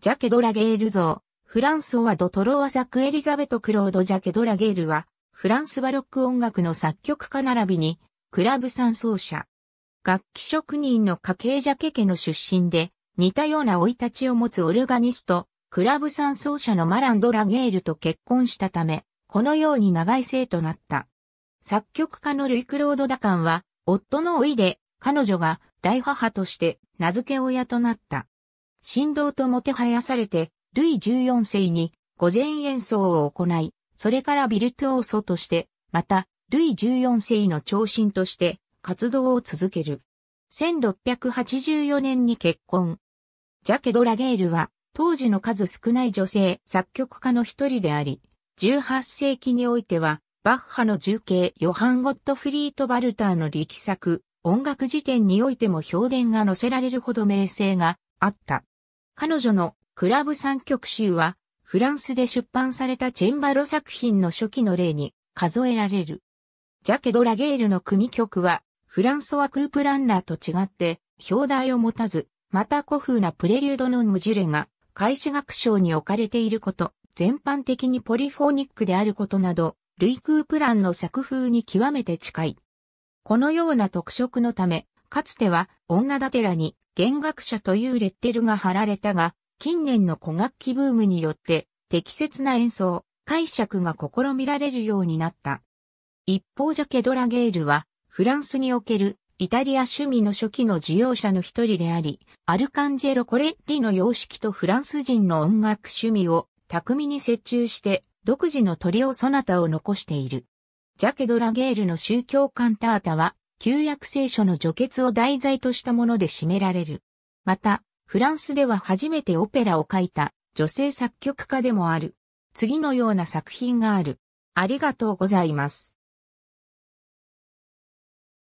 ジャケドラゲール像、フランソワ・ド・トロワク・エリザベト・クロード・ジャケドラゲールは、フランスバロック音楽の作曲家並びに、クラブ三奏者。楽器職人の家系ジャケ家の出身で、似たような生い立ちを持つオルガニスト、クラブ三奏者のマランド・ラゲールと結婚したため、このように長い生となった。作曲家のルイ・クロード・ダカンは、夫の老いで、彼女が大母として名付け親となった。振動ともてはやされて、ルイ14世に御前演奏を行い、それからビルトオーソとして、また、ルイ14世の長身として活動を続ける。1684年に結婚。ジャケド・ラゲールは、当時の数少ない女性作曲家の一人であり、18世紀においては、バッハの重慶ヨハン・ゴットフリート・バルターの力作、音楽辞典においても評伝が載せられるほど名声があった。彼女のクラブ三曲集は、フランスで出版されたチェンバロ作品の初期の例に数えられる。ジャケド・ラゲールの組曲は、フランソワ・クープランナーと違って、表題を持たず、また古風なプレリュードのムジュレが、開始学章に置かれていること、全般的にポリフォニックであることなど、ルイ・クープランの作風に極めて近い。このような特色のため、かつては女だてらに弦楽者というレッテルが貼られたが、近年の古楽器ブームによって適切な演奏、解釈が試みられるようになった。一方ジャケ・ドラゲールは、フランスにおけるイタリア趣味の初期の受容者の一人であり、アルカンジェロ・コレッリの様式とフランス人の音楽趣味を巧みに折衷して独自のトリオ・ソナタを残している。ジャケ・ドラゲールの宗教カンタータは旧約聖書の除血を題材としたもので占められる。また、フランスでは初めてオペラを書いた女性作曲家でもある。次のような作品がある。ありがとうございます。